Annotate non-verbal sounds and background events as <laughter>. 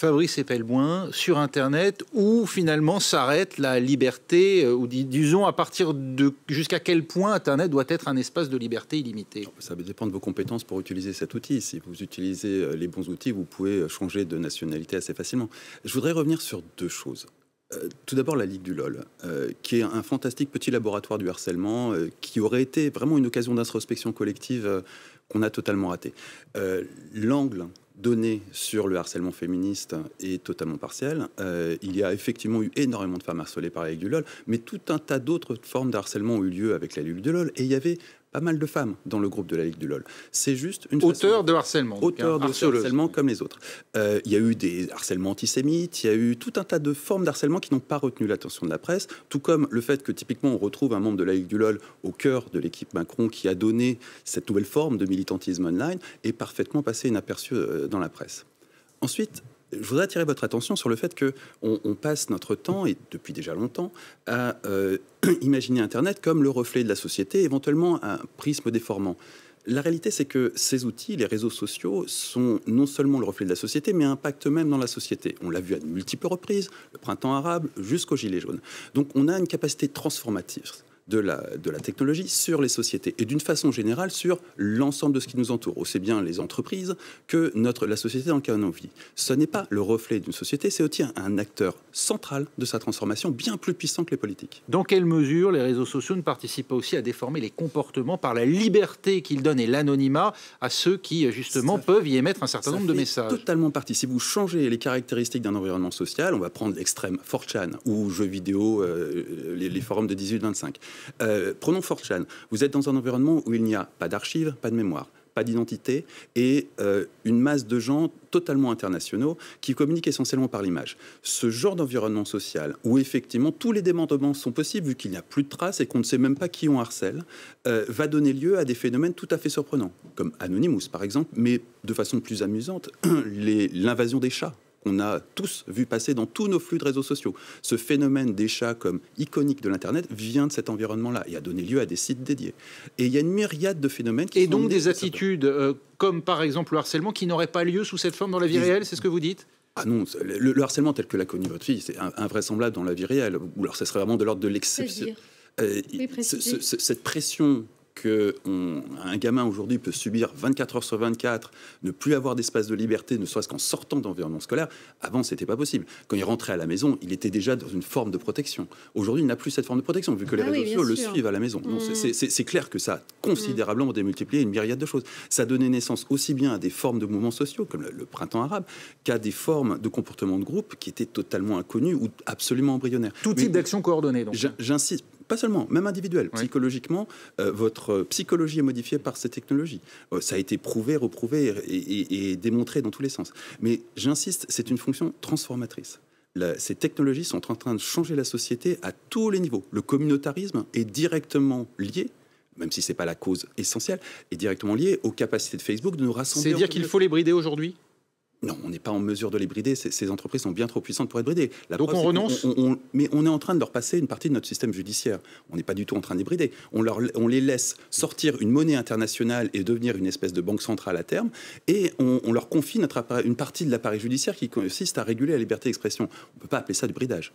Fabrice Epelboin sur Internet où finalement s'arrête la liberté euh, ou disons à partir de jusqu'à quel point Internet doit être un espace de liberté illimitée Ça dépend de vos compétences pour utiliser cet outil. Si vous utilisez euh, les bons outils, vous pouvez euh, changer de nationalité assez facilement. Je voudrais revenir sur deux choses. tout d'abord, la Ligue du LOL, qui est un fantastique petit laboratoire du harcèlement, qui aurait été vraiment une occasion d'introspection collective qu'on a totalement ratée. L'angle donnée sur le harcèlement féministe est totalement partielle. Euh, il y a effectivement eu énormément de femmes harcelées par la du LOL, mais tout un tas d'autres formes de harcèlement ont eu lieu avec la Ligue du LOL. Et il y avait pas mal de femmes dans le groupe de la Ligue du LOL. C'est juste une auteur de harcèlement, auteur hein. de harcèlement comme les autres. Euh, il y a eu des harcèlements antisémites, il y a eu tout un tas de formes d'harcèlement qui n'ont pas retenu l'attention de la presse, tout comme le fait que typiquement on retrouve un membre de la Ligue du LOL au cœur de l'équipe Macron qui a donné cette nouvelle forme de militantisme online est parfaitement passé inaperçu euh, dans la presse. Ensuite, je voudrais attirer votre attention sur le fait que on, passe notre temps, et depuis déjà longtemps, à euh, <clears throat> imaginer Internet comme le reflet de la société, éventuellement un prisme déformant. La réalité, c'est que ces outils, les réseaux sociaux, sont non seulement le reflet de la société, mais impactent même dans la société. On l'a vu à de multiples reprises, le printemps arabe jusqu'au gilet jaune. Donc on a une capacité transformative de la, technologie sur les sociétés et d'une façon générale sur l'ensemble de ce qui nous entoure, aussi bien les entreprises que notre, la société dans laquelle on vit. Ce n'est pas le reflet d'une société, c'est aussi un acteur central de sa transformation, bien plus puissant que les politiques. Dans quelle mesure les réseaux sociaux ne participent pas aussi à déformer les comportements par la liberté qu'ils donnent et l'anonymat à ceux qui, euh, justement, peuvent y émettre un certain nombre de messages Totalement partie. Si vous changez les caractéristiques d'un environnement social, on va prendre l'extrême 4 ou jeux vidéo, euh, les forums de 18-25. Euh, prenons 4 Vous êtes dans un environnement où il n'y a pas d'archives, pas de mémoire pas d'identité, et euh, une masse de gens totalement internationaux qui communiquent essentiellement par l'image. Ce genre d'environnement social où effectivement tous les démentements sont possibles vu qu'il n'y a plus de traces et qu'on ne sait même pas qui on harcèle, euh, va donner lieu à des phénomènes tout à fait surprenants, comme Anonymous par exemple, mais de façon plus amusante, <clears throat> l'invasion des chats qu'on a tous vu passer dans tous nos flux de réseaux sociaux. Ce phénomène des chats comme iconique de l'Internet vient de cet environnement-là et a donné lieu à des sites dédiés. Et il y a une myriade de phénomènes Et donc des attitudes euh, comme par exemple le harcèlement qui n'aurait pas lieu sous cette forme dans la vie réelle, c'est ce que vous dites ah non, le, harcèlement tel que l'a connu votre fille, c'est invraisemblable dans la vie réelle. Ou alors, ce serait vraiment de l'ordre de l'exception. Euh, cette pression que on, un gamin aujourd'hui peut subir 24 heures sur 24, ne plus avoir d'espace de liberté, ne serait-ce qu'en sortant d'environnement scolaire, avant c'était pas possible. Quand il rentrait à la maison, il était déjà dans une forme de protection. Aujourd'hui, il n'a plus cette forme de protection vu que les ah réseaux sociaux le suivent à la maison. Mmh. C'est clair que ça a considérablement démultiplié une myriade de choses. Ça donnait naissance aussi bien à des formes de mouvements sociaux comme le, printemps arabe qu'à des formes de comportement de groupe qui étaient totalement inconnues ou absolument embryonnaires. Tout type d'action coordonnée donc. J'insiste pas seulement, même individuel. Psychologiquement, euh, votre psychologie est modifiée par ces technologies. Euh, ça a été prouvé, reprouvé et, démontré dans tous les sens. Mais j'insiste, c'est une fonction transformatrice. ces technologies sont en train de changer la société à tous les niveaux. Le communautarisme est directement lié même si ce n'est pas la cause essentielle, est directement lié aux capacités de Facebook de nous rassembler. C'est-à-dire qu'il faut les brider aujourd'hui non, on n'est pas en mesure de les brider. Ces, entreprises sont bien trop puissantes pour être bridées. Donc on renonce Mais on est en train de leur passer une partie de notre système judiciaire. On n'est pas du tout en train de les brider. On, les laisse sortir une monnaie internationale et devenir une espèce de banque centrale à terme. Et on, leur confie une partie de l'appareil judiciaire qui consiste à réguler la liberté d'expression. On ne peut pas appeler ça du bridage.